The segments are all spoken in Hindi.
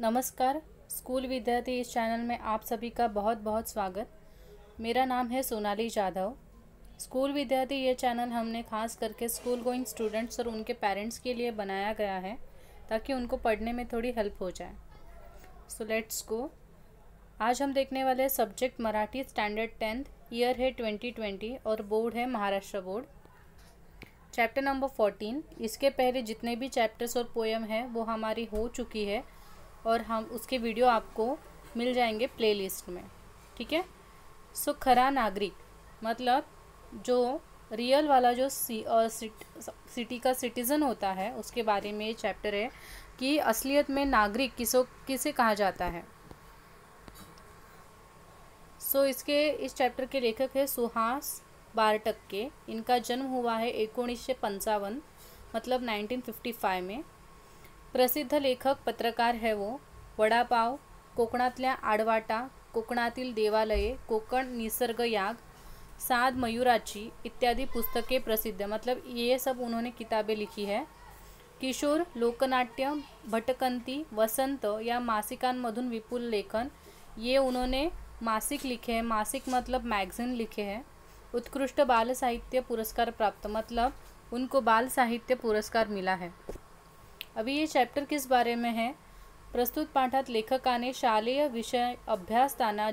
नमस्कार स्कूल विद्यार्थी इस चैनल में आप सभी का बहुत बहुत स्वागत मेरा नाम है सोनाली जाधव स्कूल विद्यार्थी ये चैनल हमने खास करके स्कूल गोइंग स्टूडेंट्स और उनके पेरेंट्स के लिए बनाया गया है ताकि उनको पढ़ने में थोड़ी हेल्प हो जाए सो लेट्स गो आज हम देखने वाले subject Marathi standard tenth year है ट्वेंटी ट्वेंटी और बोर्ड है Maharashtra board chapter number fourteen इसके पहले जितने भी चैप्टर्स और पोएम हैं वो हमारी हो चुकी है और हम उसके वीडियो आपको मिल जाएंगे प्लेलिस्ट में ठीक है सो खरा नागरिक मतलब जो रियल वाला जो सी और सिटी का सिटीज़न होता है उसके बारे में ये चैप्टर है कि असलियत में नागरिक किसो किसे कहा जाता है सो so, इसके इस चैप्टर के लेखक है सुहास बारटक्के इनका जन्म हुआ है एकोणीस पंचावन मतलब 1955 में प्रसिद्ध लेखक पत्रकार है वो वडापाव कोकणातल्या आडवाटा कोकणातील देवालये कोकण निसर्ग याग साध मयूराची इत्यादि पुस्तकें प्रसिद्ध मतलब ये सब उन्होंने किताबें लिखी है किशोर लोकनाट्य भटकंती वसंत या मासिकांमधून विपुल लेखन ये उन्होंने मासिक लिखे हैं मासिक मतलब मैगजीन लिखे हैं उत्कृष्ट बाल साहित्य पुरस्कार प्राप्त मतलब उनको बाल साहित्य पुरस्कार मिला है अभी ये चैप्टर किस बारे में है प्रस्तुत पाठात लेखकाने शालेय विषय अभ्यासताना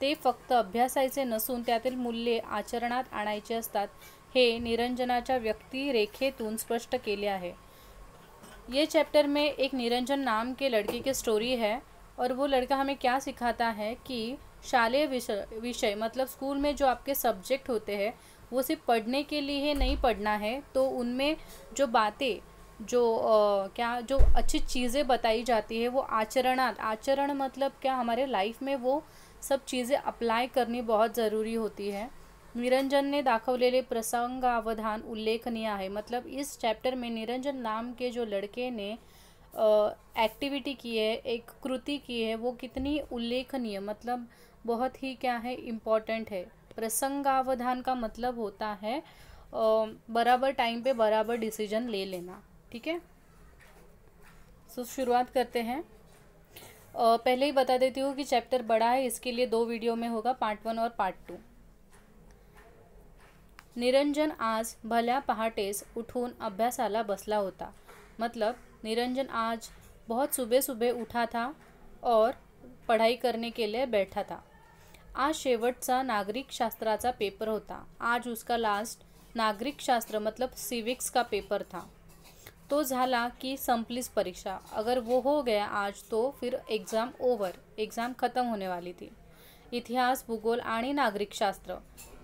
ते फक्त अभ्यासायचे नसून त्यातील मूल्य आचरणात आणायची असतात हे निरंजनाच्या व्यक्तिरेखेतून स्पष्ट केले आहे ये चैप्टर में एक निरंजन नाम के लड़के की स्टोरी है और वो लड़का हमें क्या सिखाता है कि शालेय विषय विषय मतलब स्कूल में जो आपके सब्जेक्ट होते हैं वो सिर्फ पढ़ने के लिए नहीं पढ़ना है तो उनमें जो बातें जो आ, क्या जो अच्छी चीज़ें बताई जाती है वो आचरणार्थ आचरण मतलब क्या हमारे लाइफ में वो सब चीज़ें अप्लाई करनी बहुत ज़रूरी होती है निरंजन ने दाखवलेले प्रसंगावधान उल्लेखनीय है मतलब इस चैप्टर में निरंजन नाम के जो लड़के ने एक्टिविटी की है एक कृति की है वो कितनी उल्लेखनीय मतलब बहुत ही क्या है इम्पॉर्टेंट है प्रसंगावधान का मतलब होता है आ, बराबर टाइम पे बराबर डिसीजन ले लेना ठीक है सो शुरुआत करते हैं आ, पहले ही बता देती हूँ कि चैप्टर बड़ा है इसके लिए दो वीडियो में होगा पार्ट वन और पार्ट टू निरंजन आज भल्या पहाटेस उठून अभ्यासाला बसला होता मतलब निरंजन आज बहुत सुबह सुबह उठा था और पढ़ाई करने के लिए बैठा था आज शेवट सा नागरिक शास्त्रा पेपर होता आज उसका लास्ट नागरिक शास्त्र मतलब सिविक्स का पेपर था तो झाला कि संपलीच परीक्षा अगर वो हो गया आज तो फिर एग्ज़ाम ओवर एग्ज़ाम ख़त्म होने वाली थी इतिहास भूगोल आणि शास्त्र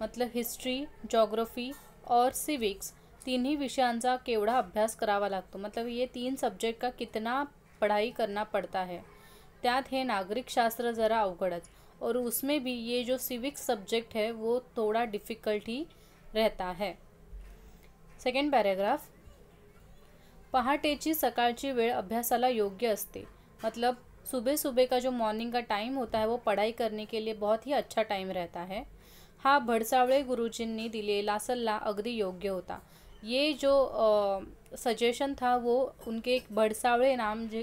मतलब हिस्ट्री जॉग्रफी और सिविक्स तिन्ही विषयांचा केवढा अभ्यास करावा लागतो मतलब ये तीन सब्जेक्ट का कितना पढ़ाई करना पड़ता है त्यात है नागरिक शास्त्र ज़रा अवगढ़ और उसमें भी ये जो सिविक्स सब्जेक्ट है वो थोड़ा डिफ़िकल्ट ही रहता है सेकेंड पैराग्राफ पहाटेची सकाळची वेळ अभ्यासाला योग्य असते मतलब सुबह सुबह का जो मॉर्निंग का टाइम होता है वो पढ़ाई करने के लिए बहुत ही अच्छा टाइम रहता है हा भडसावळे गुरुजींनी दिलेला सल्ला अगदी योग्य होता ये जो सजेशन था वो उनके एक भडसावड़े नाम जो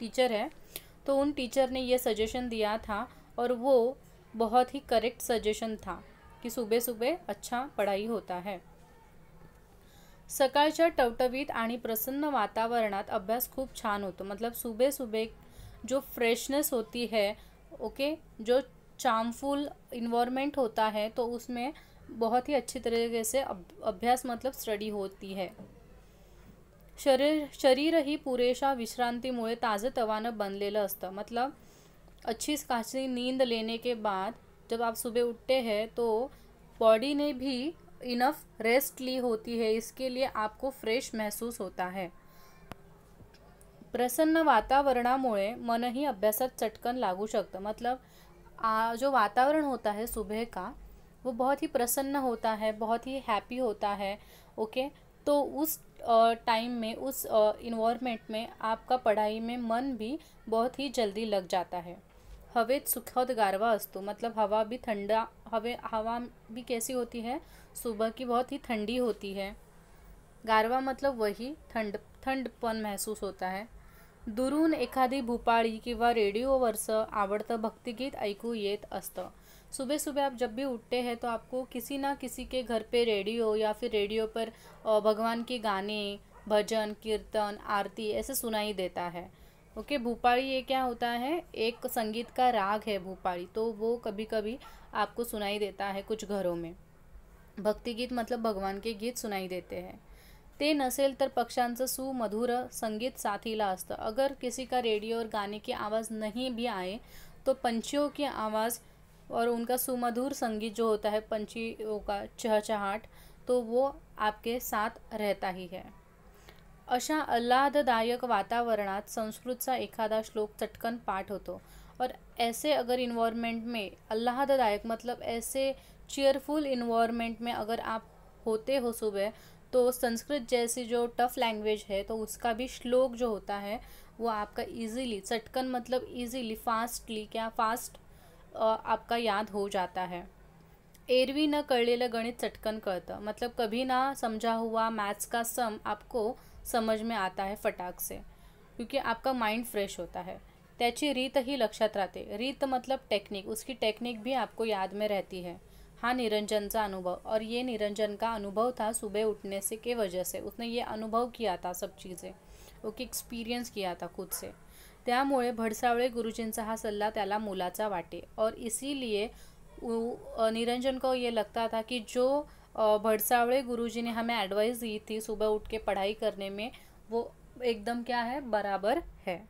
टीचर है तो उन टीचर ने ये सजेशन दिया था और वो बहुत ही करेक्ट सजेशन था कि सुबह सुबह अच्छा पढ़ाई होता है सका टवटवीत प्रसन्न वातावरण अभ्यास खूब छान होता मतलब सुबह सुबह जो फ्रेशनेस होती है ओके जो चार्मफुल इन्वायरमेंट होता है तो उसमें बहुत ही अच्छी तरीके से अभ्यास मतलब स्टडी होती है शरीर शरीर ही पुरेशा ताज़े तवान बनने लत मतलब अच्छी खासी नींद लेने के बाद जब आप सुबह उठते हैं तो बॉडी ने भी इनफ रेस्ट ली होती है इसके लिए आपको फ्रेश महसूस होता है प्रसन्न वातावरणामुळे ही अभ्यासात चटकन लागू शकतं मतलब आ, जो वातावरण होता है सुबह का वो बहुत ही प्रसन्न होता है बहुत ही हैप्पी होता है ओके तो उस टाइम में उस इन्वायरमेंट में आपका पढ़ाई में मन भी बहुत ही जल्दी लग जाता है हवेत सुखद गारवा अस्तु मतलब हवा भी ठंडा हवे हवा भी कैसी होती है सुबह की बहुत ही ठंडी होती है गारवा मतलब वही थंड ठंडपन महसूस होता है दुरून एखादी भूपाळी किंवा रेडिओवरचं आवडतं भक्तिगीत ऐकू येत असतं सुबह सुबह आप जब भी उठते हैं तो आपको किसी ना किसी के घर पे रेडियो या फिर रेडियो पर भगवान के गाने भजन कीर्तन आरती ऐसे सुनाई देता है ओके भूपाड़ी ये क्या होता है एक संगीत का राग है भूपाड़ी तो वो कभी कभी आपको सुनाई देता है कुछ घरों में भक्ति गीत मतलब भगवान के गीत सुनाई देते हैं ते नसेल तर पक्षांचं सुमधुर संगीत साथीला असतं अगर किसी का रेडियो और गाने की आवाज़ नहीं भी आए तो पंछियों की आवाज़ और उनका सुमधुर संगीत जो होता है पंछियों का चहचहाट तो वो आपके साथ रहता ही है अशा आल्हाददायक वातावरणात संस्कृतचा एखादा श्लोक चटकन पाठ होतो और ऐसे अगर इन्वामेंट में अल्लाहदायक मतलब ऐसे चेयरफुल इन्वामेंट में अगर आप होते हो सुबह तो संस्कृत जैसी जो टफ लैंग्वेज है तो उसका भी श्लोक जो होता है वो आपका इजीली चटकन मतलब इजीली फास्टली क्या फास्ट आपका याद हो जाता है एरवी न कर ले गणित चटकन करता मतलब कभी ना समझा हुआ मैथ्स का सम आपको समझ में आता है फटाक से क्योंकि आपका माइंड फ्रेश होता है त्याची रीत ही लक्षात राहते रीत मतलब टेक्निक उसकी टेक्निक भी आपको याद में रहती है हाँ निरंजन का अनुभव और ये निरंजन का अनुभव था सुबह उठने से के वजह से उसने ये अनुभव किया था सब चीज़ें ओके एक्सपीरियंस किया था खुद से त्यामुळे भडसावळे गुरुजींचा हा सल्ला त्याला मुलाचा वाटे और इसीलिए निरंजन को ये लगता था कि जो भड़सावड़े गुरुजी ने हमें एडवाइस दी थी सुबह उठ के पढ़ाई करने में वो एकदम क्या है बराबर है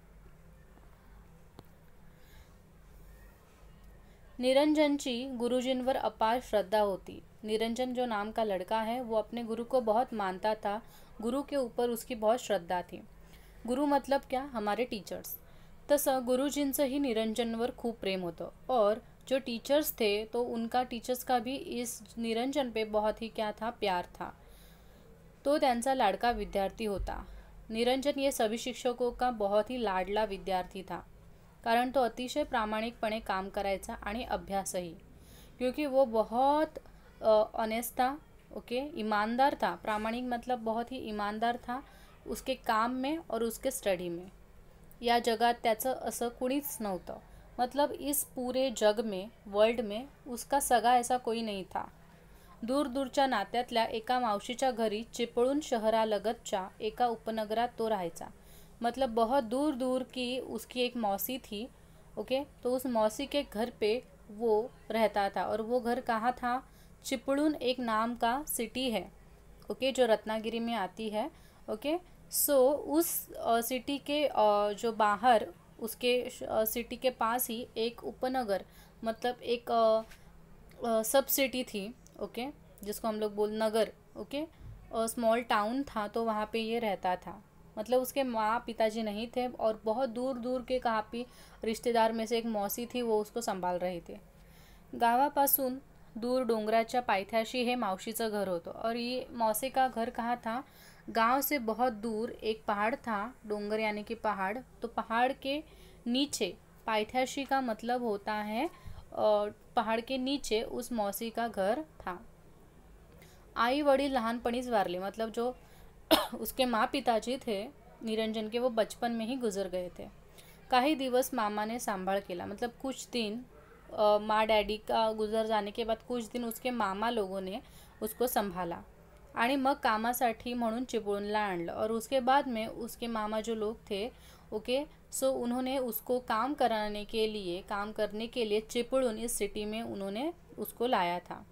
निरंजन गुरुजीन पर अपार श्रद्धा होती निरंजन जो नाम का लड़का है वो अपने गुरु को बहुत मानता था गुरु के ऊपर उसकी बहुत श्रद्धा थी गुरु मतलब क्या हमारे टीचर्स ही निरंजन निरंजनवर खूब प्रेम होता और जो टीचर्स थे तो उनका टीचर्स का भी इस निरंजन पे बहुत ही क्या था प्यार था तो त्यांचा लाडका विद्यार्थी होता निरंजन ये सभी शिक्षकों का बहुत ही लाडला विद्यार्थी था कारण तो अतिशय प्रामाणिकपणे काम करायचा आणि अभ्यासही क्योंकि वो बहुत ऑनेस्ट था ओके इमानदार था प्रामाणिक मतलब बहुत ही ईमानदार था उसके काम में और उसके स्टडी में या जगात त्याचं असं कुणीच नव्हतं मतलब इस पूरे जग में वर्ल्ड में उसका सगा ऐसा कोई नहीं था दूरच्या नात्यातल्या एका मावशीच्या घरी चिपळूण शहरालगतच्या एका उपनगरात तो राहायचा मतलब बहुत दूर दूर की उसकी एक मौसी थी ओके तो उस मौसी के घर पे वो रहता था और वो घर कहाँ था चिपड़ून एक नाम का सिटी है ओके जो रत्नागिरी में आती है ओके सो उस सिटी के जो बाहर उसके सिटी के पास ही एक उपनगर मतलब एक सब सिटी थी ओके जिसको हम लोग बोल नगर ओके स्मॉल टाउन था तो वहाँ पे ये रहता था मतलब उसके माँ पिताजी नहीं थे और बहुत दूर दूर के पर रिश्तेदार में से एक मौसी थी वो उसको संभाल रही थी गावापासून दूर डोंगराच्या पायथ्याशी हे मावशीचं घर होतं और ये मौसी का घर कहाँ था गांव से बहुत दूर एक पहाड़ था डोंगर यानी कि पहाड़ तो पहाड़ के नीचे पायथ्याशी का मतलब होता है और पहाड़ के नीचे उस मौसी का घर था आई वड़ी लहानपणीच वारले मतलब जो उसके माँ पिताजी थे निरंजन के वो बचपन में ही गुजर गए थे काही दिवस मामा ने सांभाळ केला मतलब कुछ दिन माँ डैडी का गुजर जाने के बाद कुछ दिन उसके मामा लोगों ने उसको संभाला आणि मग कामासाठी म्हणून चिपळूणला आणलं और उसके बाद में उसके मामा जो लोग थे ओके सो उन्होंने उसको काम कराने के लिए काम करने के लिए चिपळूण इस सिटी में उन्होंने उसको लाया था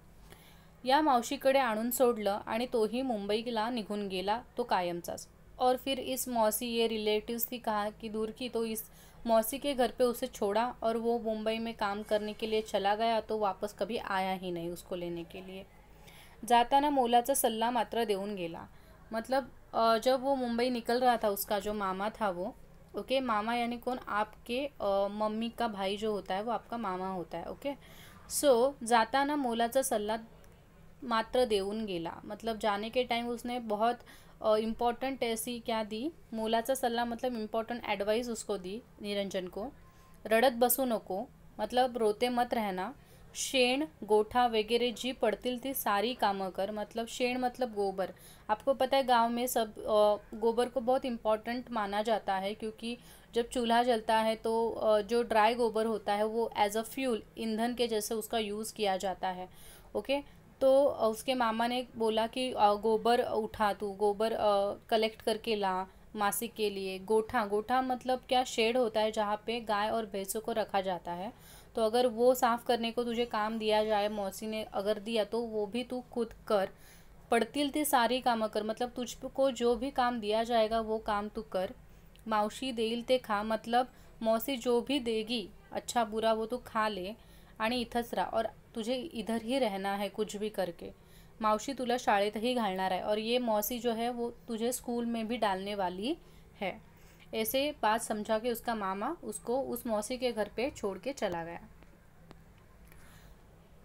या मावशीकडे आणून सोडलं आणि तोही मुंबईला निघून गेला तो कायमचाच और फिर इस मौसी ये रिलेटिव्स थी कहाँ की दूर की तो इस मौसी के घर पे उसे छोड़ा और वो मुंबई में काम करने के लिए चला गया तो वापस कभी आया ही नहीं उसको लेने के लिए मोला मोलाचा सल्ला मात्र देऊन गेला मतलब जब वो मुंबई निकल रहा था उसका जो मामा था वो ओके मामा यानी कौन आपके मम्मी का भाई जो होता है वो आपका मामा होता है ओके सो मोला मोलाचा सल्ला मात्र देऊन गेला मतलब जाने के टाइम उसने बहुत इम्पॉर्टेंट ऐसी क्या दी मोलाचा सलाह मतलब इम्पॉर्टेंट एडवाइस उसको दी निरंजन को रड़त बसू नको मतलब रोते मत रहना शेण गोठा वगैरह जी पड़ती थी सारी काम कर मतलब शेण मतलब गोबर आपको पता है गांव में सब गोबर को बहुत इम्पॉर्टेंट माना जाता है क्योंकि जब चूल्हा जलता है तो जो ड्राई गोबर होता है वो एज अ फ्यूल ईंधन के जैसे उसका यूज़ किया जाता है ओके तो उसके मामा ने बोला कि गोबर उठा तू गोबर कलेक्ट करके ला मासिक के लिए गोठा गोठा मतलब क्या शेड होता है जहाँ पे गाय और भैंसों को रखा जाता है तो अगर वो साफ़ करने को तुझे काम दिया जाए मौसी ने अगर दिया तो वो भी तू खुद कर पड़तील ते सारी काम कर मतलब तुझ को जो भी काम दिया जाएगा वो काम तू कर मावशी देल ते खा मतलब मौसी जो भी देगी अच्छा बुरा वो तू खा ले आणि इथंच राहा और तुझे इधर ही रहना है कुछ भी करके मावशी तुला ही घालणार आहे और ये मौसी जो है वो तुझे स्कूल में भी डालने वाली है ऐसे बात समझा के उसका मामा उसको उस मौसी के घर पे छोड़ के चला गया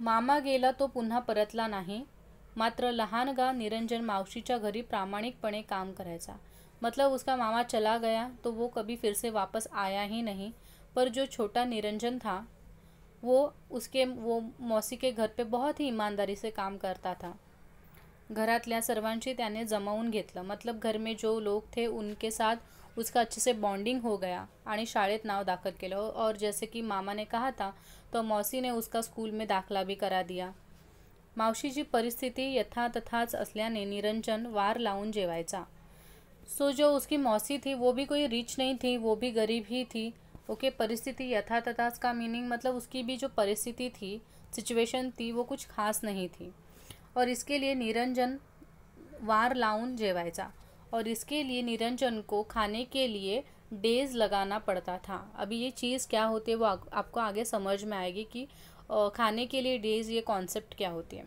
मामा गेला तो पुन्हा परतला नाही मात्र लहानगा निरंजन मावशीच्या घरी प्रामाणिकपणे काम करायचा मतलब उसका मामा चला गया तो वो कभी फिर से वापस आया ही नहीं पर जो छोटा निरंजन था वो उसके वो मौसी के घर पे बहुत ही ईमानदारी से काम करता था घरातल्या सर्वांशी त्याने जमावन घेतलं मतलब घर में जो लोग थे उनके साथ उसका अच्छे से बॉन्डिंग हो गया आणि शाळेत नाव दाखल केलं और जैसे कि मामा ने कहा था तो मौसी ने उसका स्कूल में दाखला भी करा दिया मावशीची परिस्थिती यथातथाच असल्याने निरंजन वार लावून जेवायचा सो जो उसकी मौसी थी वो भी कोई रिच नहीं थी वो भी गरीब ही थी ओके okay, परिस्थिति यथा तथा का मीनिंग मतलब उसकी भी जो परिस्थिति थी सिचुएशन थी वो कुछ खास नहीं थी और इसके लिए निरंजन वार लाउन जेवायचा और इसके लिए निरंजन को खाने के लिए डेज लगाना पड़ता था अभी ये चीज़ क्या होती है वो आ, आपको आगे समझ में आएगी कि खाने के लिए डेज ये कॉन्सेप्ट क्या होती है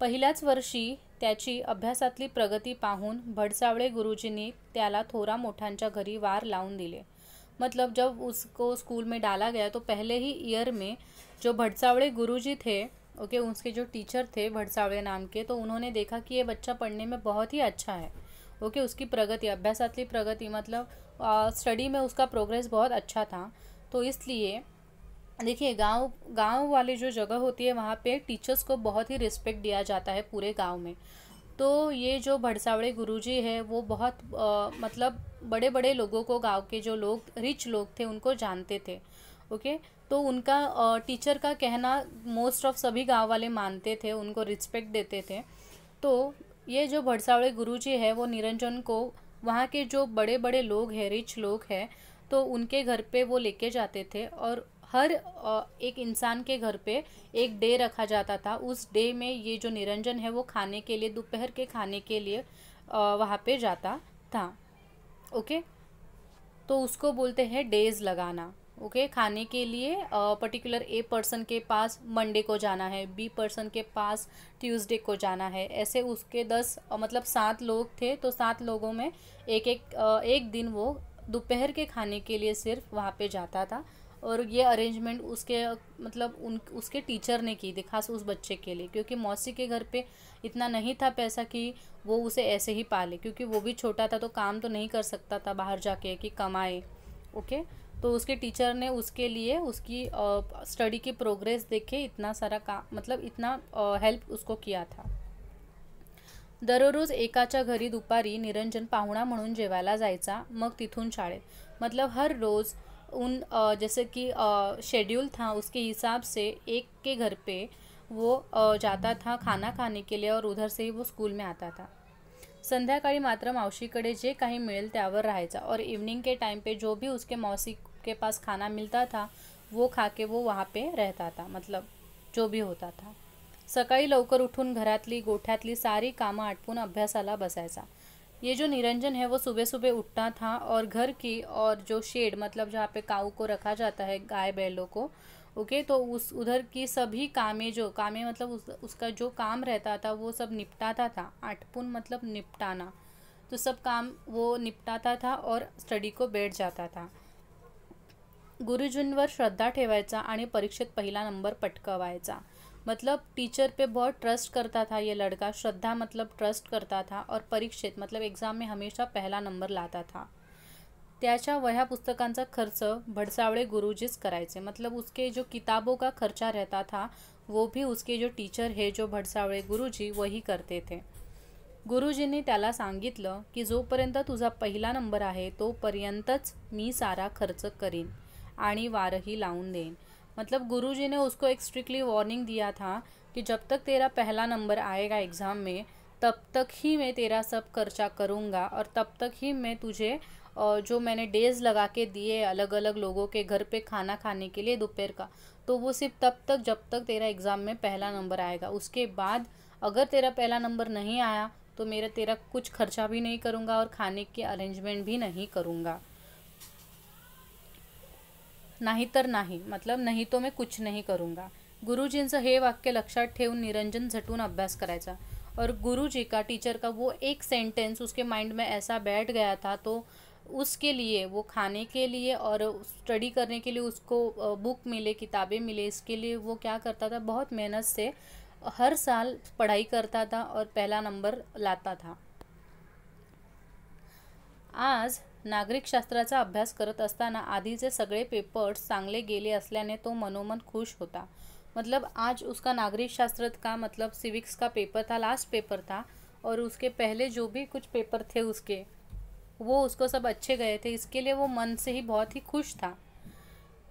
पहलाच वर्षी त्याची अभ्यासातली प्रगति पाहून गुरुजी ने त्याला थोरा मोठ्यांच्या घरी वार लावून दिले मतलब जब उसको स्कूल में डाला गया तो पहले ही ईयर में जो भटसावड़े गुरुजी थे ओके okay, उसके जो टीचर थे भटसावड़े नाम के तो उन्होंने देखा कि ये बच्चा पढ़ने में बहुत ही अच्छा है ओके okay, उसकी प्रगति अभ्यासात्मक प्रगति मतलब स्टडी में उसका प्रोग्रेस बहुत अच्छा था तो इसलिए देखिए गांव गांव वाली जो जगह होती है वहाँ पे टीचर्स को बहुत ही रिस्पेक्ट दिया जाता है पूरे गांव में तो ये जो भड़सावड़े गुरुजी है वो बहुत आ, मतलब बड़े बड़े लोगों को गांव के जो लोग रिच लोग थे उनको जानते थे ओके तो उनका आ, टीचर का कहना मोस्ट ऑफ सभी गांव वाले मानते थे उनको रिस्पेक्ट देते थे तो ये जो भड़सावड़े गुरुजी है वो निरंजन को वहाँ के जो बड़े बड़े लोग हैं रिच लोग हैं तो उनके घर पे वो लेके जाते थे और हर एक इंसान के घर पे एक डे रखा जाता था उस डे में ये जो निरंजन है वो खाने के लिए दोपहर के खाने के लिए वहाँ पे जाता था ओके तो उसको बोलते हैं डेज लगाना ओके okay, खाने के लिए पर्टिकुलर ए पर्सन के पास मंडे को जाना है बी पर्सन के पास ट्यूसडे को जाना है ऐसे उसके दस मतलब सात लोग थे तो सात लोगों में एक एक एक दिन वो दोपहर के खाने के लिए सिर्फ वहाँ पे जाता था और ये अरेंजमेंट उसके मतलब उन उसके टीचर ने की थी खास उस बच्चे के लिए क्योंकि मौसी के घर पे इतना नहीं था पैसा कि वो उसे ऐसे ही पाले क्योंकि वो भी छोटा था तो काम तो नहीं कर सकता था बाहर जाके कि कमाए ओके तो उसके टीचर ने उसके लिए उसकी स्टडी की प्रोग्रेस देखे इतना सारा काम मतलब इतना हेल्प उसको किया था दररोज एकाच्या घरी दुपारी निरंजन पाहुणा म्हणून जेवायला जायचा मग तिथून शाळेत मतलब हर रोज उन जैसे कि शेड्यूल था उसके हिसाब से एक के घर पे वो जाता था खाना खाने के लिए और उधर से ही वो स्कूल में आता था संध्याकाळी मात्र मावशीकडे जे काही मिळेल त्यावर राहायचा और इवनिंग के टाइम पे जो भी उसके मौसी के पास खाना मिलता था वो खा के वो वहाँ पे रहता था मतलब जो भी होता था सकाळी लवकर उठून घरातली गोठ्यातली सारी कामं आटपून अभ्यासाला बसायचा ये जो निरंजन है वो सुबह सुबह उठता था और घर की और जो शेड मतलब जहाँ पे काऊ को रखा जाता है गाय बैलों को ओके तो उस उधर की सभी कामें जो कामें मतलब उस, उसका जो काम रहता था वो सब निपटाता था आठपुन मतलब निपटाना तो सब काम वो निपटाता था और स्टडी को बैठ जाता था गुरुजींवर श्रद्धा ठेवायचा आणि परीक्षेत पहिला नंबर पटकवायचा मतलब टीचर पे बहुत ट्रस्ट करता था ये लड़का श्रद्धा मतलब ट्रस्ट करता था और परीक्षेत मतलब एग्ज़ाम में हमेशा पहला नंबर लाता था त्याच्या वह्या पुस्तकांचा खर्च भडसावळे गुरुजीच करायचे मतलब उसके जो किताबों का खर्चा रहता था वो भी उसके जो टीचर है जो भडसावळे गुरुजी वही करते थे गुरुजींनी त्याला सांगितलं की जोपर्यंत तुझा पहिला नंबर आहे तोपर्यंतच मी सारा खर्च करीन आणि वारही लावून देईन मतलब गुरुजी ने उसको एक स्ट्रिक्टली वार्निंग दिया था कि जब तक तेरा पहला नंबर आएगा एग्ज़ाम में तब तक ही मैं तेरा सब खर्चा करूँगा और तब तक ही मैं तुझे जो मैंने डेज़ लगा के दिए अलग अलग लोगों के घर पे खाना खाने के लिए दोपहर का तो वो सिर्फ तब तक जब तक तेरा एग्ज़ाम में पहला नंबर आएगा उसके बाद अगर तेरा पहला नंबर नहीं आया तो मेरा तेरा कुछ खर्चा भी नहीं करूँगा और खाने के अरेंजमेंट भी नहीं करूँगा नाही तर नाही मतलब नाही तो मैं कुछ नहीं करूँगा गुरुजींचं हे वाक्य लक्षात ठेवून निरंजन झटून अभ्यास करायचा और गुरुजी का टीचर का वो एक सेंटेंस उसके माइंड में ऐसा बैठ गया था तो उसके लिए वो खाने के लिए और स्टडी करने के लिए उसको बुक मिले किताबें मिले इसके लिए वो क्या करता था बहुत मेहनत से हर साल पढ़ाई करता था और पहला नंबर लाता था आज नागरिकशास्त्राचा अभ्यास करत असताना आधीचे सगळे पेपर्स चांगले गेले असल्याने तो मनोमन खुश होता मतलब आज उसका नागरिक शास्त्र का मतलब सिविक्स का पेपर था लास्ट पेपर था और उसके पहले जो भी कुछ पेपर थे उसके वो उसको सब अच्छे गए थे इसके लिए वो मन से ही बहुत ही खुश था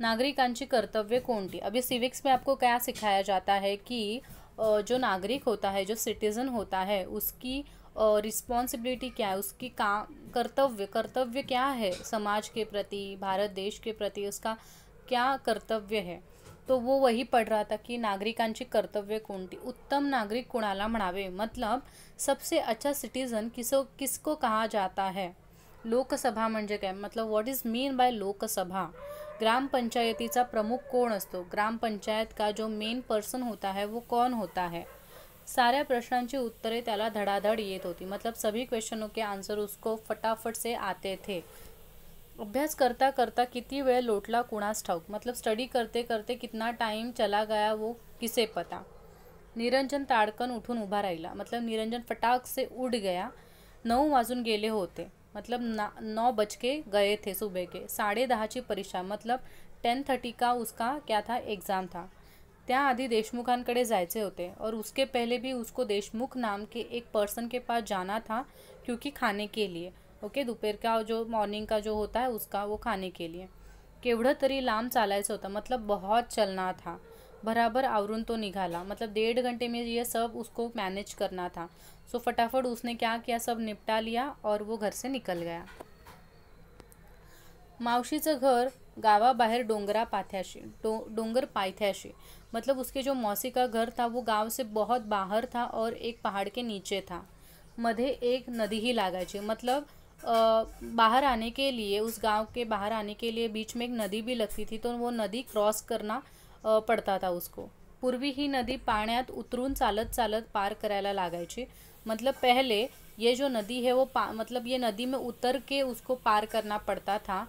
नागरिकांची कर्तव्य कौन थी अभी सिविक्स में आपको क्या सिखाया जाता है कि जो नागरिक होता है जो सिटीज़न होता है उसकी रिस्पॉन्सिबिलिटी क्या है उसकी काम कर्तव्य कर्तव्य क्या है समाज के प्रति भारत देश के प्रति उसका क्या कर्तव्य है तो वो वही पढ़ रहा था कि नागरिकांची कर्तव्य कोणती उत्तम नागरिक कुणाला म्हणावे मतलब सबसे अच्छा सिटीजन किसो किसको कहा जाता है लोकसभा म्हणजे काय मतलब what is mean by Lok Sabha ग्रामपंचायतीचा प्रमुख कौन असतो ग्रामपंचायत का जो मेन पर्सन होता है वो कौन होता है सारे प्रश्न की उत्तरे धड़ाधड़ येत होती मतलब सभी क्वेश्चनों के आंसर उसको फटाफट से आते थे अभ्यास करता करता कितनी वे लोटला कुणास ठाऊक मतलब स्टडी करते करते कितना टाइम चला गया वो किसे पता निरंजन ताडकन उठन उभा राहिला मतलब निरंजन फटाक से उठ गया नौ वाजून गेले होते मतलब ना नौ बज के गए थे सुबह के साढ़े दहा की परीक्षा मतलब टेन थर्टी का उसका क्या था एग्ज़ाम था त्या आधी देशमुखांकडे जायचे होते और उसके पहले भी उसको देशमुख नाम के एक पर्सन के पास जाना था क्योंकि खाने के लिए ओके दोपहर का जो मॉर्निंग का जो होता है उसका वो खाने के लिए केवढं तरी लांब चालायचं होतं मतलब बहुत चलना था बराबर आवरून तो निकाला मतलब डेढ़ घंटे में ये सब उसको मैनेज करना था सो फटाफट उसने क्या किया सब निपटा लिया और वो घर से निकल गया मावशीचं घर गावा बाहर डोंगरा पाथ्याशी डो डोंगर पायथ्याशी मतलब उसके जो मौसी का घर था वो गांव से बहुत बाहर था और एक पहाड़ के नीचे था मधे एक नदी ही लागायची मतलब आ, बाहर आने के लिए उस गांव के बाहर आने के लिए बीच में एक नदी भी लगती थी तो वो नदी क्रॉस करना आ, पड़ता था उसको पूर्वी ही नदी पाण्यात उतरून चालत चालत पार करायला लागायची मतलब पहले ये जो नदी है वो पा मतलब ये नदी में उतर के उसको पार करना पड़ता था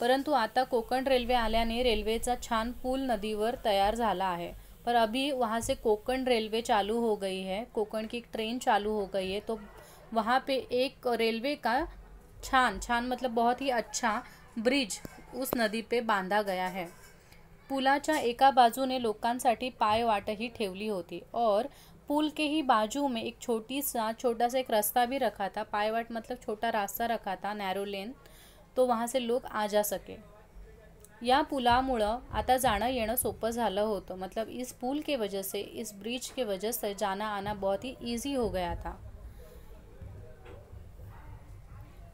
परंतु आता कोकण रेल्वे आल्याने रेल्वेचा छान पूल नदीवर तैयार झाला है पर अभी वहाँ से कोकण रेलवे चालू हो गई है कोकण की एक ट्रेन चालू हो गई है तो वहाँ पे एक रेलवे का छान छान मतलब बहुत ही अच्छा ब्रिज उस नदी पे बांधा गया है पुलाच्या एका बाजू बाजूने लोकांसाठी ही ठेवली होती और पुल के ही बाजू में एक छोटी सा छोटा सा एक रास्ता भी रखा था पायवाट मतलब छोटा रास्ता रखा था नैरो लेन तो वहाँ से लोग आ जा सके या पुलामुळं आता जाना ये सोप हो तो मतलब इस पुल के वजह से इस ब्रिज के वजह से जाना आना बहुत ही ईजी हो गया था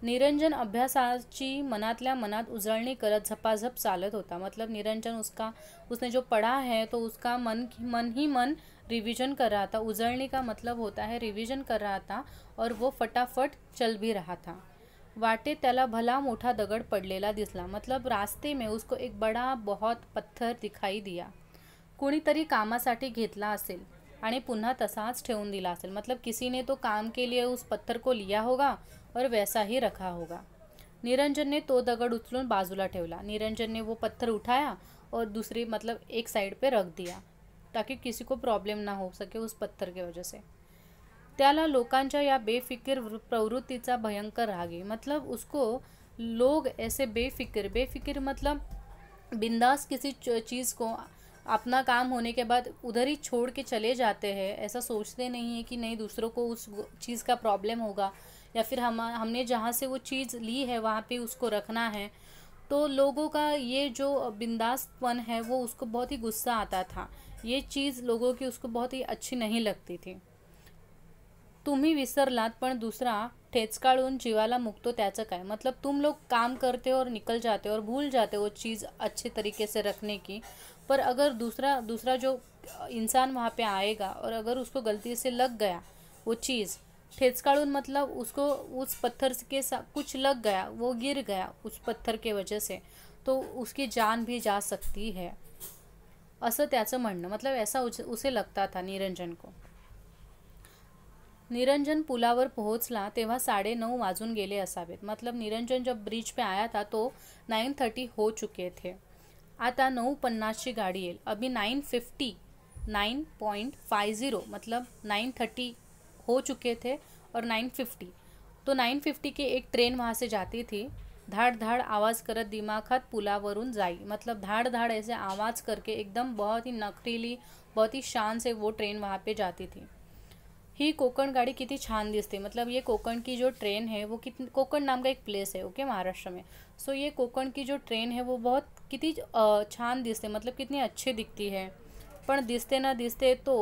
निरंजन अभ्यासाची मनातल्या मनात उजळणी करत झपाझप चालत होता मतलब निरंजन उसका उसने जो पढ़ा है तो उसका मन मन ही मन रिवीजन कर रहा था उजळणी का मतलब होता है रिवीजन कर रहा था और वो फटाफट चल भी रहा था वाटे त्याला भला मोठा दगड़ पडलेला दिसला मतलब रास्ते में उसको एक बड़ा बहुत पत्थर दिखाई दिया कुणीतरी कामासाठी घेतला असेल आणि पुनः तसाच ठेवून दिला असेल मतलब किसी ने तो काम के लिए उस पत्थर को लिया होगा और वैसा ही रखा होगा निरंजन ने तो दगड़ उचलून बाजूला ठेवला निरंजन ने वो पत्थर उठाया और दूसरी मतलब एक साइड पे रख दिया ताकि किसी को प्रॉब्लम ना हो सके उस पत्थर की वजह से त्याला लोकांच्या या बेफिक्र प्रवृत्ति भयंकर राग है मतलब उसको लोग ऐसे बेफिक्र बेफिक्र मतलब बिंदास किसी चीज़ को अपना काम होने के बाद उधर ही छोड़ के चले जाते हैं ऐसा सोचते नहीं है कि नहीं दूसरों को उस चीज़ का प्रॉब्लम होगा या फिर हम हमने जहाँ से वो चीज़ ली है वहाँ पे उसको रखना है तो लोगों का ये जो बिंदासपन है वो उसको बहुत ही गुस्सा आता था ये चीज़ लोगों की उसको बहुत ही अच्छी नहीं लगती थी तुम्ही विसरलात पण दूसरा ठेच जीवाला मुकतो त्याचं काय मतलब तुम लोग काम करते हो और निकल जाते हो और भूल जाते हो चीज़ अच्छे तरीके से रखने की पर अगर दूसरा दूसरा जो इंसान वहाँ पे आएगा और अगर उसको गलती से लग गया वो चीज़ ठेच मतलब उसको उस पत्थर के साथ कुछ लग गया वो गिर गया उस पत्थर के वजह से तो उसकी जान भी जा सकती है असं त्याचं म्हणणं मतलब ऐसा उसे लगता था निरंजन को निरंजन पुलावर पहुंचला तेव्हा साढ़े नौ वाजून गेले असावेत मतलब निरंजन जब ब्रिज पे आया था तो नाइन थर्टी हो चुके थे आता नौ पन्नासची गाड़ी येईल अभी nine fifty nine point five zero मतलब नाइन थर्टी हो चुके थे और नाइन फिफ्टी तो नाइन फिफ्टी की एक ट्रेन वहाँ से जाती थी धाड़ धाड़ आवाज़ करत दिमाखात पुलावरून जाई मतलब धाड़ धाड़ ऐसे आवाज़ करके एकदम बहुत ही नखरीली बहुत ही शान से वो ट्रेन वहाँ पे जाती थी ही कोकण गाडी कितनी छान दिसती मतलब ये कोकण की जो ट्रेन है वो कितनी कोकण नाम का एक प्लेस है ओके महाराष्ट्र में सो ये कोकण की जो ट्रेन है वो बहुत कितनी छान दिसते मतलब कितनी अच्छी दिखती है पण दिसते ना दिसते तो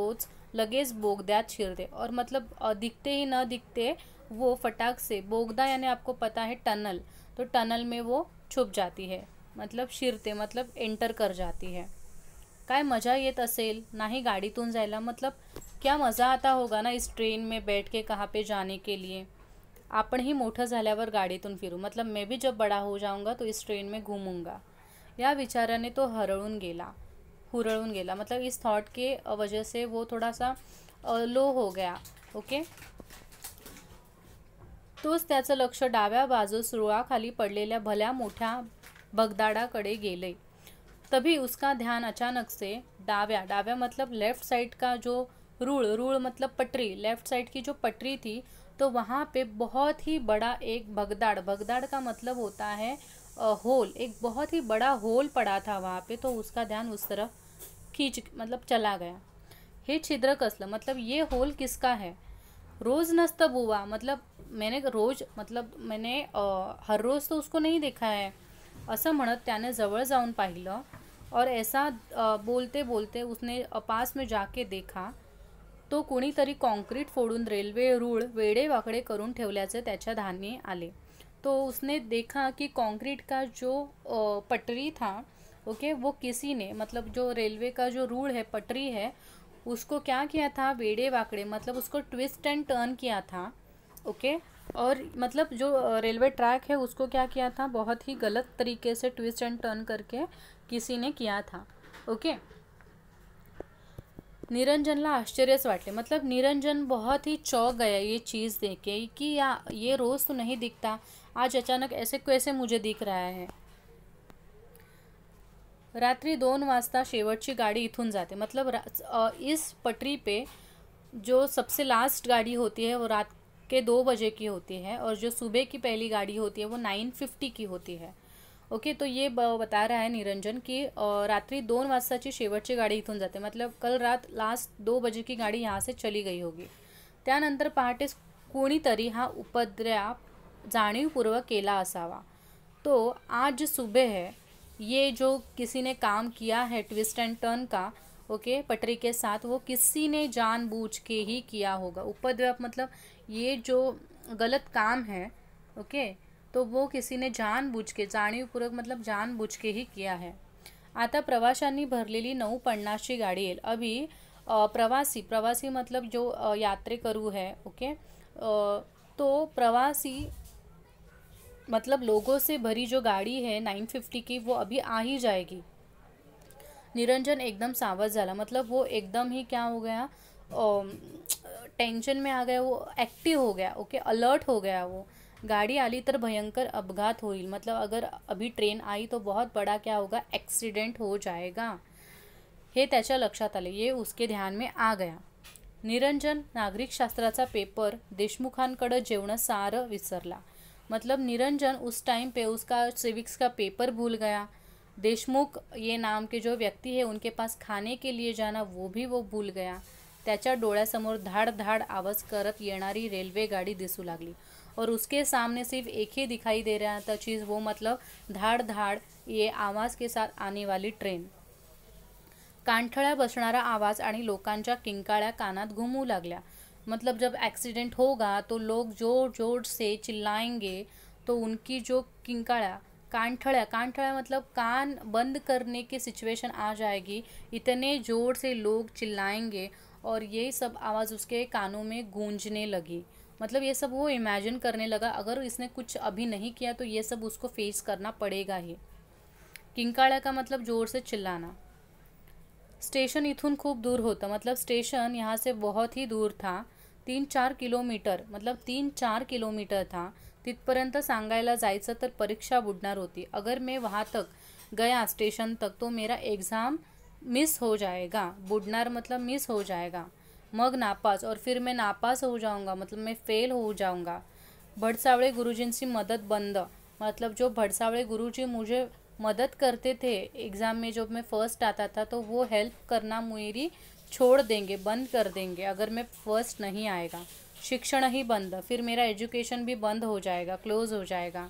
लगेज बोगद्यात शिरते और मतलब दिखते ही न दिखते वो फटाक से बोगदा यानी आपको पता है टनल तो टनल में वो छुप जाती है मतलब शिरते मतलब एंटर कर जाती है काय मजा ये असेल नहीं गाड़ीत जाएगा मतलब क्या मजा आता होगा ना इस ट्रेन में बैठ के कहाँ पे जाने के लिए ही मोठं झाल्यावर गाडीतून फिरू मतलब मैं भी जब बडा हो जाऊंगा तो इस ट्रेन में घूमूंगा या विचाराने तो हरळून गेला हुरळून गेला मतलब इस थॉट के वजह से वो थोड़ा सा लो हो गया ओके तोच त्याचं लक्ष डाव्या बाजूस रुळाखाली पडलेल्या भल्या मोठ्या बगदाडाकडे गेले तभी उसका ध्यान अचानक से डाव्या डाव्या मतलब लेफ्ट साइड का जो रूल रूल मतलब पटरी लेफ्ट साइड की जो पटरी थी तो वहाँ पे बहुत ही बड़ा एक भगदाड़ भगदाड़ का मतलब होता है होल एक बहुत ही बड़ा होल पड़ा था वहाँ पे तो उसका ध्यान उस तरफ खींच मतलब चला गया हे छिद्र कसल मतलब ये होल किसका है रोज़ नस्तब हुआ मतलब मैंने रोज मतलब मैंने आ, हर रोज़ तो उसको नहीं देखा है असं म्हणत त्याने जवळ जाऊन पाहिलं और ऐसा बोलते बोलते उसने पास में जाके देखा तो कुणीतरी कॉन्क्रीट फोड़न रेलवे रूल वेडेवाकडे करून ठेवल्याचे त्याच्या धान्य आले तो उसने देखा कि कॉन्क्रीट का जो पटरी था ओके वो किसी ने मतलब जो रेलवे का जो रूल है पटरी है उसको क्या किया था वेड़े वाकड़े मतलब उसको ट्विस्ट एंड टर्न किया था ओके और मतलब जो रेलवे ट्रैक है उसको क्या किया था बहुत ही गलत तरीके से ट्विस्ट एंड टर्न करके किसी ने किया था ओके निरंजनला आश्चर्यच वाटले मतलब निरंजन बहुत ही चौक गया ये चीज़ के कि या ये रोज़ तो नहीं दिखता आज अचानक ऐसे कैसे मुझे दिख रहा है रात्रि दोन वाजता शेवटची गाडी इथून जाते मतलब इस पटरी पे जो सबसे लास्ट गाड़ी होती है वो रात के दो बजे की होती है और जो सुबह की पहली गाड़ी होती है वो नाइन फिफ्टी की होती है ओके तो ये बता रहा है निरंजन की रात्रि दोन वजता शेवट की गाडी इतन जाते मतलब कल रात लास्ट दो बजे की गाडी यहाँ से चली गई होगी क्या पहाटे को हा उपद्रव जावपूर्वक केला असावा तो आज सुबह है ये जो किसी ने काम किया है ट्विस्ट एंड टर्न का ओके पटरी के साथ वो किसी ने जानबूझ के ही किया होगा उपद्रव मतलब ये जो गलत काम है ओके तो वो किसी ने बुझ के जाणीवपूर्वक मतलब बुझ के ही किया है आता प्रवाशांनी भरलेली नऊ पन्नासची गाडी येईल अभी प्रवासी प्रवासी मतलब जो यात्रे करू है ओके तो प्रवासी मतलब लोगों से भरी जो गाड़ी है नाइन फिफ्टी की वो अभी आ ही जाएगी निरंजन एकदम सावध जला मतलब वो एकदम ही क्या हो गया टेंशन में आ गया वो एक्टिव हो गया ओके अलर्ट हो गया वो गाडी आली तर भयंकर अपघात हो मतलब अगर अभी ट्रेन आई तो बहुत बड़ा क्या होगा ॲक्सिडेंट हो जाएगा हे त्याच्या लक्षात आले ये उसके ध्यान में आ गया निरंजन नागरिक नागरिकशास्त्राचा पेपर देशमुखांकडं जेवणं सारं विसरला मतलब निरंजन उस टाइम पे उसका सिविक्स का पेपर भूल गया देशमुख ये नाम के जो व्यक्ति है उनके पास खाने के लिए जाना वो भी वो भूल गया त्याच्या डोळ्यासमोर धाड धाड आवाज करत येणारी रेल्वे गाडी दिसू लागली और उसके सामने सिर्फ एक ही दिखाई दे रहा था चीज़ वो मतलब धाड़ धाड़ ये आवाज़ के साथ आने वाली ट्रेन कानठळ्या बसनारा आवाज़ आ लोकांच्या किंकाळ्या कानात घूमू लागल्या मतलब जब एक्सीडेंट होगा तो लोग जोर जोर से चिल्लाएंगे तो उनकी जो किंकाड़ा कानठड़ा कानठड़ा मतलब कान बंद करने की सिचुएशन आ जाएगी इतने ज़ोर से लोग चिल्लाएंगे और ये सब आवाज़ उसके कानों में गूंजने लगी मतलब ये सब वो इमेजिन करने लगा अगर इसने कुछ अभी नहीं किया तो ये सब उसको फेस करना पड़ेगा ही किंकाड़ा का मतलब ज़ोर से चिल्लाना स्टेशन इथुन खूब दूर होता मतलब स्टेशन यहाँ से बहुत ही दूर था तीन चार किलोमीटर मतलब तीन चार किलोमीटर था तिथपर्यंत सांगायला जायचं तर परीक्षा बुडणार होती अगर मैं वहाँ तक गया स्टेशन तक तो मेरा एग्ज़ाम मिस हो जाएगा बुढ़नार मतलब मिस हो जाएगा मग नापास और फिर मैं नापास हो जाऊँगा मतलब मैं फेल हो जाऊँगा भड़सावड़े गुरुजींची मदद बंद मतलब जो भड़सावड़े जी मुझे मदद करते थे एग्ज़ाम में जब मैं फ़र्स्ट आता था तो वो हेल्प करना मेरी छोड़ देंगे बंद कर देंगे अगर मैं फर्स्ट नहीं आएगा शिक्षण ही बंद फिर मेरा एजुकेशन भी बंद हो जाएगा क्लोज़ हो जाएगा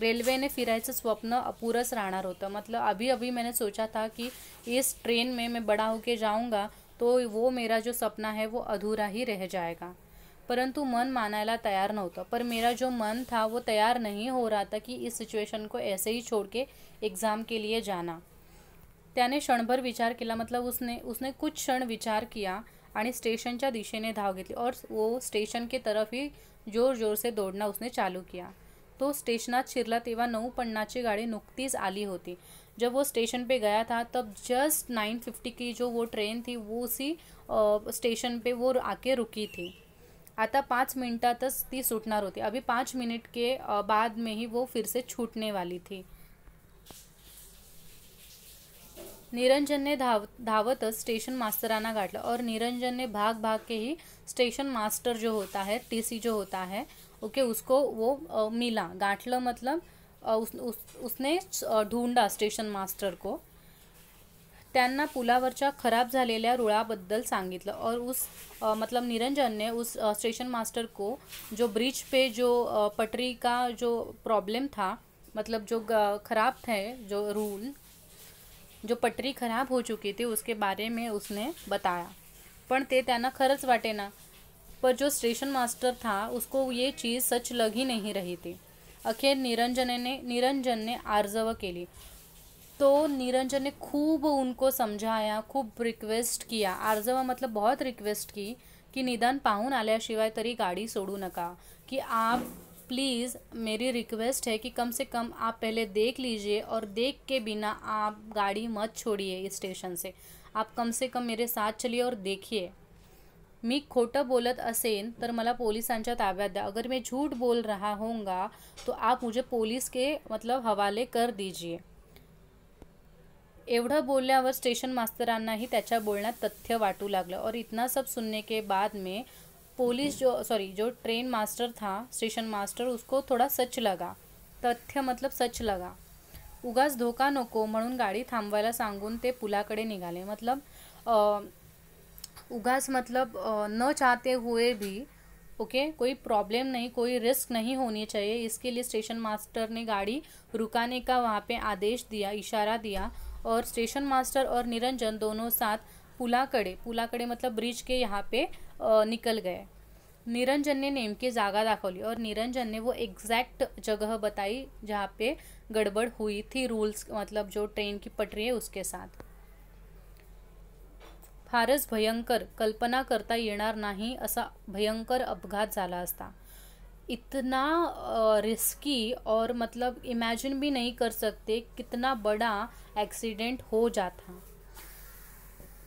रेलवे फिर फिरायचं स्वप्न अपूरस राहणार रोता मतलब अभी अभी मैंने सोचा था कि इस ट्रेन में मैं बड़ा होके जाऊँगा तो वो मेरा जो सपना है वो अधूरा ही रह जाएगा परंतु मन मानायला तैयार होता पर मेरा जो मन था वो तैयार नहीं हो रहा था कि इस सिचुएशन को ऐसे ही छोड़ के एग्ज़ाम के लिए जाना त्याने क्षणभर विचार किया मतलब उसने उसने कुछ क्षण विचार किया आणि स्टेशनच्या दिशेने धाव घेतली और वो स्टेशन के तरफ ही जोर जोर से दौड़ना उसने चालू किया तो स्टेशनात शिरला तेव्हा नऊ पन्नाची गाडी नुकतीच आली होती जब वो स्टेशन पे गया था तब जस्ट नाइन फिफ्टी की जो वो ट्रेन थी वो उसी स्टेशन पे वो आके रुकी थी आता पाँच तक ती सुटणार होती अभी पाँच मिनट के बाद में ही वो फिर से छूटने वाली थी निरंजन ने धाव धावत स्टेशन मास्टराना गाठलं और निरंजन ने भाग भाग के ही स्टेशन मास्टर जो होता है टीसी जो होता है ओके उसको वो आ, मिला गाँटल मतलब उस, उस उसने ढूंढा स्टेशन मास्टर को पुलावर पुलावरच्या खराब झालेल्या रुळाबद्दल संगित और उस आ, मतलब निरंजन ने उस आ, स्टेशन मास्टर को जो ब्रिज पे जो आ, पटरी का जो प्रॉब्लम था मतलब जो ख़राब थे जो रूल जो पटरी खराब हो चुकी थी उसके बारे में उसने बताया पण ते त्यांना खरंच ना पर जो स्टेशन मास्टर था उसको ये चीज़ सच लग ही नहीं रही थी अखेर निरंजन ने आर्जव लिए तो निरंजन ने खूब उनको समझाया खूब रिक्वेस्ट किया आर्जव मतलब बहुत रिक्वेस्ट की कि निदान पाहुन आल्याशिवाय तरी गाड़ी छोड़ू नका कि आप प्लीज़ मेरी रिक्वेस्ट है कि कम से कम आप पहले देख लीजिए और देख के बिना आप गाड़ी मत छोड़िए स्टेशन से आप कम से कम मेरे साथ चलिए और देखिए मी खोट बोलत असेन तर मला पोलिसांच्या ताब्यात द्या अगर मैं झूठ बोल रहा होऊंगा तो आप मुझे पोलीस के मतलब हवाले कर दीजिए एवढं बोलल्यावर स्टेशन मास्तरांनाही त्याच्या बोलण्यात तथ्य वाटू लागलं और इतना सब सुनने के बाद में पुलिस जो सॉरी जो ट्रेन मास्टर था स्टेशन मास्टर उसको थोड़ा सच लगा तथ्य मतलब सच लगा उगाच धोका नको म्हणून गाडी थांबवायला सांगून ते पुलाकडे निघाले मतलब उगास मतलब न चाहते हुए भी ओके okay, कोई प्रॉब्लम नहीं कोई रिस्क नहीं होनी चाहिए इसके लिए स्टेशन मास्टर ने गाड़ी रुकाने का वहाँ पे आदेश दिया इशारा दिया और स्टेशन मास्टर और निरंजन दोनों साथ पुलाकडे पुलाकडे मतलब ब्रिज के यहाँ पे निकल गए निरंजन ने की जागा दाखोली और निरंजन ने वो एग्जैक्ट जगह बताई जहाँ पे गड़बड़ हुई थी रूल्स मतलब जो ट्रेन की पटरी है उसके साथ फारच भयंकर कल्पना करता येणार नाही असा भयंकर अपघात झाला असता इतना रिस्की और मतलब इमेजिन भी नहीं कर सकते कितना बड़ा ॲक्सिडेंट हो जाता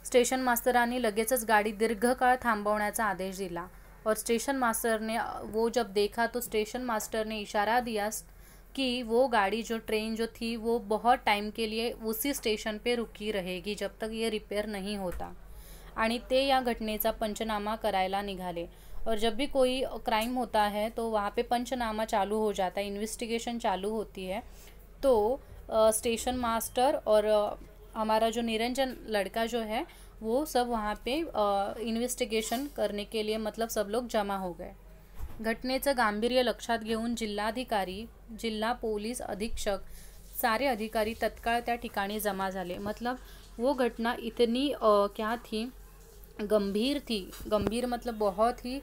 स्टेशन मास्तरांनी लगेचच गाडी दीर्घकाळ थांबवण्याचा आदेश दिला और स्टेशन मास्टर ने वो जब देखा तो स्टेशन मास्टर ने इशारा दिया कि वो गाड़ी जो ट्रेन जो थी वो बहुत टाइम के लिए उसी स्टेशन पे रुकी रहेगी जब तक ये रिपेयर नहीं होता आणि ते या घटनेचा पंचनामा करायला निघाले और जब भी कोई क्राइम होता है तो वहाँ पे पंचनामा चालू हो जाता है इन्वेस्टिगेशन चालू होती है तो स्टेशन मास्टर और हमारा जो निरंजन लड़का जो है वो सब वहाँ पे इन्वेस्टिगेशन करने के लिए मतलब सब लोग जमा हो गए घटनेचं गांभीर्य लक्षात घेऊन जिल्हाधिकारी जिल्हा पोलीस अधीक्षक सारे अधिकारी तत्काळ त्या ठिकाणी जमा झाले मतलब वो घटना इतनी आ, क्या थी गंभीर थी गंभीर मतलब बहुत ही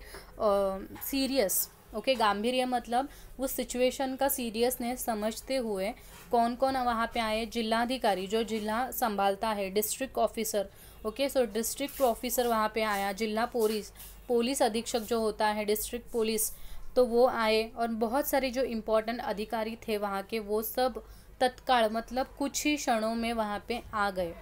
सीरियस ओके okay, गांभीर्य मतलब उस सिचुएशन का सीरियसनेस समझते हुए कौन कौन वहाँ पे आए जिलाधिकारी जो जिला संभालता है district officer okay so district officer वहाँ पे आया जिला पुलिस पुलिस अधीक्षक जो होता है डिस्ट्रिक्ट पुलिस तो वो आए और बहुत सारे जो इम्पोर्टेंट अधिकारी थे वहाँ के वो सब तत्काल मतलब कुछ ही क्षणों में वहाँ पे आ गए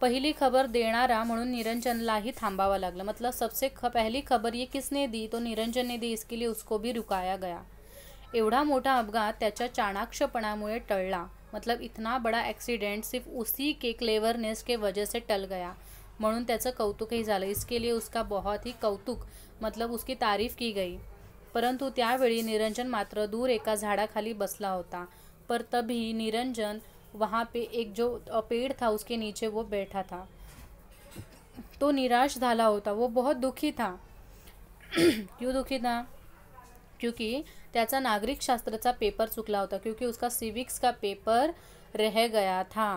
पहिली खबर देणारा म्हणून निरंजनलाही थांबावं लागलं मतलब सबसे ख पहिली खबर ये किसने दी तो निरंजन ने दी इसके लिए उसको भी रुकाया गया एवढा मोठा अपघात त्याच्या चाणाक्षपणामुळे टळला मतलब इतना बड़ा ॲक्सिडेंट सिर्फ उसी के क्लेवरनेस के वजह से टल गया म्हणून त्याचं कौतुकही झालं इसके लिए उसका बहुत ही कौतुक मतलब उसकी तारीफ की गई परंतु त्यावेळी निरंजन मात्र दूर एका झाडाखाली बसला होता पर तभी निरंजन वहाँ पे एक जो पेड़ था उसके नीचे वो बैठा था तो निराश धाला होता वो बहुत दुखी था क्यों दुखी था क्योंकि त्याचा नागरिक शास्त्र का पेपर चुकला होता क्योंकि उसका सिविक्स का पेपर रह गया था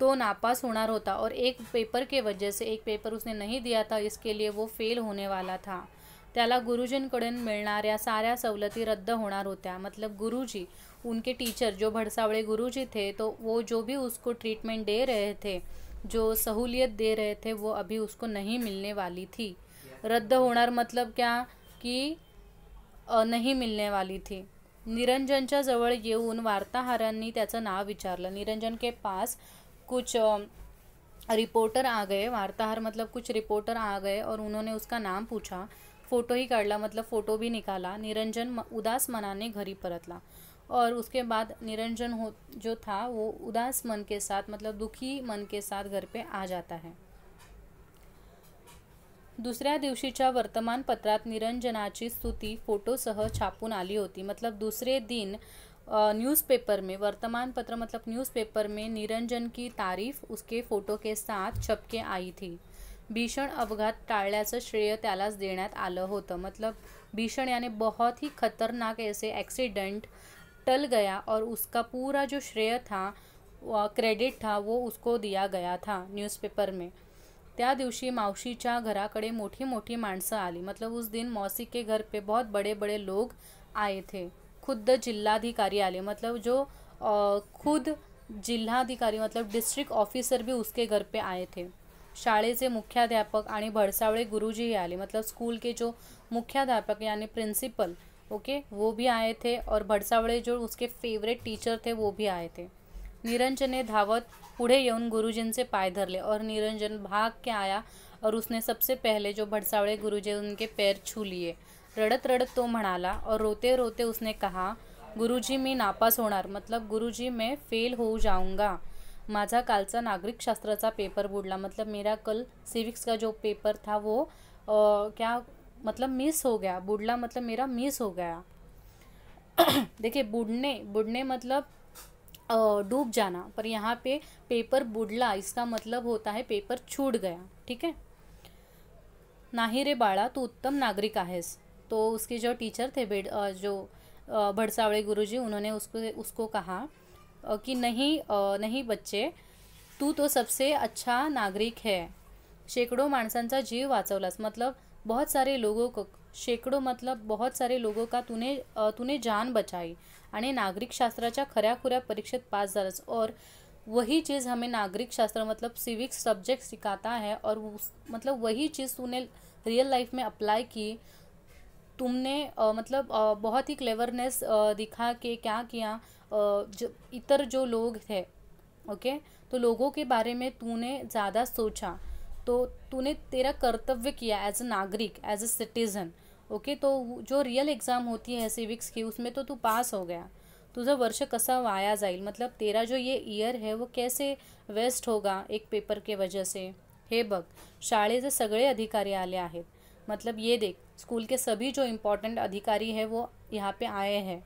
तो नापास होना होता और एक पेपर के वजह से एक पेपर उसने नहीं दिया था इसके लिए वो फेल होने वाला था त्याला गुरुजींकडून मिळणाऱ्या साऱ्या सवलती रद्द होणार होत्या मतलब गुरुजी उनके टीचर जो भड़सावड़े गुरु जी थे तो वो जो भी उसको ट्रीटमेंट दे रहे थे जो सहूलियत दे रहे थे वो अभी उसको नहीं मिलने वाली थी रद्द होना मतलब क्या कि नहीं मिलने वाली थी निरंजनच्या जवळ येऊन वार्ताहरांनी त्याचं नाव विचारलं निरंजन के पास कुछ रिपोर्टर आ गए वार्ताहर मतलब कुछ रिपोर्टर आ गए और उन्होंने उसका नाम पूछा फोटो ही काढला मतलब फोटो भी निकाला निरंजन उदास मनाने घरी परतला और उसके बाद निरंजन हो जो था वो उदास मन के साथ मतलब दुखी मन के साथ घर पे आ जाता है दुसऱ्या दिवशीच्या वर्तमानपत्रात निरंजनाची स्तुती फोटोसह छापून आली होती मतलब दूसरे दिन न्यूज़पेपर में वर्तमानपत्र मतलब न्यूज़पेपर में निरंजन की तारीफ उसके फ़ोटो के साथ छपके आई थी भीषण अपघात टाळल्याचं श्रेय त्यालाच देण्यात आलं होतं मतलब भीषण याने बहुत ही खतरनाक ऐसे एक्सीडेंट टल गया और उसका पूरा जो श्रेय था क्रेडिट था वो उसको दिया गया था न्यूज़पेपर में त्या दिवशी मावशीच्या घराकडे मोठी मोठी माणसं आली मतलब उस दिन मौसी के घर पे बहुत बड़े बड़े लोग आए थे खुद जिलाधिकारी आले मतलब जो आ, खुद जिल्हाधिकारी मतलब डिस्ट्रिक्ट ऑफिसर भी उसके घर पे आए थे शाळेचे मुख्याध्यापक आणि भडसावळे ही आले मतलब स्कूल के जो मुख्याध्यापक यानी प्रिंसिपल ओके वो भी आए थे और भड़सावड़े जो उसके फेवरेट टीचर थे वो भी आए थे निरंजन ने धावत पुढे येऊन से पाय धरले और निरंजन भाग के आया और उसने सबसे पहले जो गुरु जी उनके पैर छू लिए रड़त रड़त तो मनाला और रोते रोते उसने कहा गुरुजी मैं नापास होना मतलब गुरुजी मैं फेल हो जाऊँगा माझा कालचा नागरिकशास्त्राचा पेपर बुडला मतलब मेरा कल सिविक्स का जो पेपर था वो आ, क्या मतलब मिस हो गया बुढ़ला मतलब मेरा मिस हो गया देखिए बुढ़ने बुढ़ने मतलब डूब जाना पर यहाँ पे पेपर बुढ़ला इसका मतलब होता है पेपर छूट गया ठीक है नाही रे बाड़ा तू उत्तम नागरिक आहेस तो उसके जो टीचर थे बेड जो भड़सावड़े गुरुजी उन्होंने उसको उसको कहा कि नहीं नहीं बच्चे तू तो सबसे अच्छा नागरिक है शेकड़ों मणसांचा जीव वाचवलास मतलब बहुत सारे लोगों को शेकडो मतलब बहुत सारे लोगों का तूने तूने जान बचाई आणि खरा खुरा परीक्षेत पास झालास और वही चीज़ हमें नागरिक शास्त्र मतलब सिविक्स सब्जेक्ट सिखाता है और उस मतलब वही चीज़ तूने रियल लाइफ में अप्लाई की तुमने आ, मतलब आ, बहुत ही क्लेवरनेस दिखा के क्या किया आ, जो इतर जो लोग थे ओके तो लोगों के बारे में तूने ज़्यादा सोचा तो तूने तेरा कर्तव्य किया एज अ नागरिक एज अ सिटीज़न ओके तो जो रियल एग्ज़ाम होती है सिविक्स की उसमें तो तू पास हो गया तुझं वर्ष कसा वाया जाए मतलब तेरा जो ये ईयर है वो कैसे वेस्ट होगा एक पेपर के वजह से हे बघ शाळेचे सगळे अधिकारी आले आहेत मतलब ये देख स्कूल के सभी जो इम्पॉर्टंट अधिकारी है वो यहाँ पे आए हैं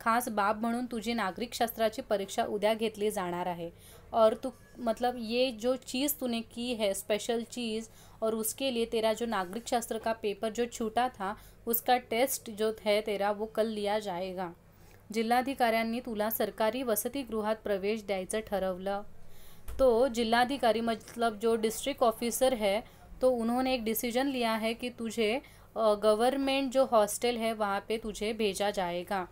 खास बाप म्हणून तुझी नागरिक नागरिकशास्त्राची परीक्षा उद्या घेतली जाणार आहे और तू मतलब ये जो चीज़ तूने की है स्पेशल चीज़ और उसके लिए तेरा जो नागरिक शास्त्र का पेपर जो छूटा था उसका टेस्ट जो है तेरा वो कल लिया जाएगा जिल्हाधिकाऱ्यांनी तुला सरकारी वसतिगृहात प्रवेश द्यायचं ठरवलं तो जिलाधिकारी मतलब जो डिस्ट्रिक्ट ऑफिसर है तो उन्होंने एक डिसीजन लिया है कि तुझे गवर्नमेंट जो हॉस्टेल है वहाँ पे तुझे भेजा जाएगा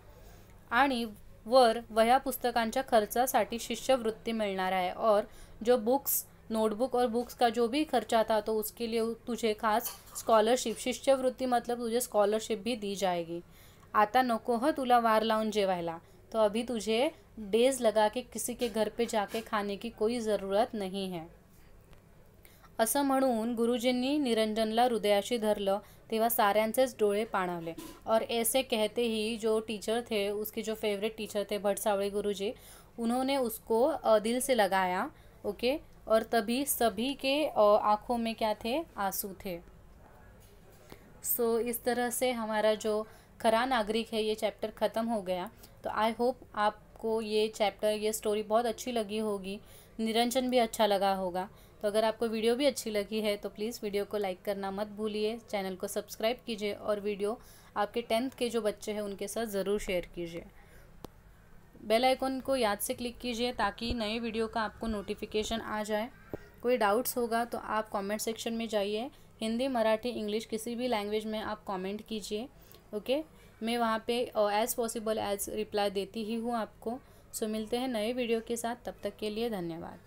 आणि वर वह्या पुस्तकांच्या खर्चासाठी शिष्यवृत्ति मिलना है और जो बुक्स नोटबुक और बुक्स का जो भी खर्चा था तो उसके लिए तुझे खास स्कॉलरशिप शिष्यवृत्ति मतलब तुझे स्कॉलरशिप भी दी जाएगी आता नको हो तुला वार लावून जेवायला तो अभी तुझे डेज लगा के किसी के घर पे जाके खाने की कोई ज़रूरत नहीं है असं म्हणून गुरुजींनी निरंजनला हृदयाशी धरलं तेव्हा साऱ्यांचेच डोळे पाणावले और ऐसे कहते ही जो टीचर थे उसके जो फेवरेट टीचर थे भट गुरु गुरुजी उन्होंने उसको दिल से लगाया ओके और तभी सभी के आँखों में क्या थे आंसू थे सो so, इस तरह से हमारा जो खरा नागरिक है ये चैप्टर ख़त्म हो गया तो आई होप आपको ये चैप्टर ये स्टोरी बहुत अच्छी लगी होगी निरंजन भी अच्छा लगा होगा तो अगर आपको वीडियो भी अच्छी लगी है तो प्लीज़ वीडियो को लाइक करना मत भूलिए चैनल को सब्सक्राइब कीजिए और वीडियो आपके टेंथ के जो बच्चे हैं उनके साथ ज़रूर शेयर कीजिए बेल आइकॉन को याद से क्लिक कीजिए ताकि नए वीडियो का आपको नोटिफिकेशन आ जाए कोई डाउट्स होगा तो आप कमेंट सेक्शन में जाइए हिंदी मराठी इंग्लिश किसी भी लैंग्वेज में आप कमेंट कीजिए ओके मैं वहाँ पे एज़ पॉसिबल एज़ रिप्लाई देती ही हूँ आपको सो मिलते हैं नए वीडियो के साथ तब तक के लिए धन्यवाद